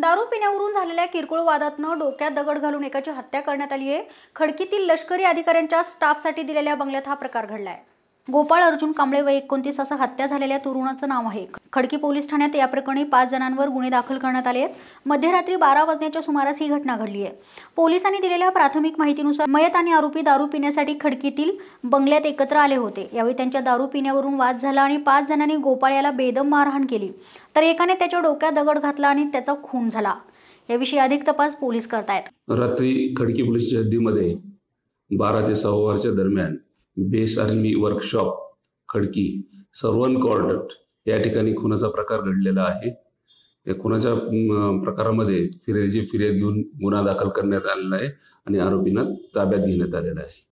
दारू पिण्यावरून झालेल्या किरकोळ वादातनं डोक्यात दगड घालून एकाची हत्या करण्यात आली आहे खडकीतील लष्करी अधिकाऱ्यांच्या स्टाफसाठी दिलेल्या बंगल्यात हा प्रकार घडलाय गोपाळ अर्जुन कांबळे व एकोणतीस असं हत्या झालेल्या तरुणाचं नाव आहे खडकी पोलीस ठाण्यात या प्रकरणी पाच जणांवर गुन्हे दाखल करण्यात आले आहेत मध्यरात्री बारा वाजण्याच्या सुमारास ही घटना घडली आहे पोलिसांनी दिलेल्या प्राथमिक माहितीनुसार मयत आणि आरोपी दारू पिण्यासाठी खडकीतील बंगल्यात एकत्र आले होते यावेळी त्यांच्या दारू पिण्यावरून वाद झाला आणि पाच जणांनी गोपाळ याला बेदम मारहाण केली तर एकाने त्याच्या डोक्यात दगड घातला आणि त्याचा खून झाला याविषयी अधिक तपास पोलीस करतायत रात्री खडकी पोलीस हद्दीमध्ये बारा ते सहा दरम्यान base army workshop Khadki servant quarter या ठिकाणी खुनाचा प्रकार घडलेला आहे त्या खुनाच्या प्रकारामध्ये फिर्यादीची फिर्याद घेऊन गुन्हा दाखल करण्यात आलेला आहे आणि आरोपींना ताब्यात घेण्यात आलेला आहे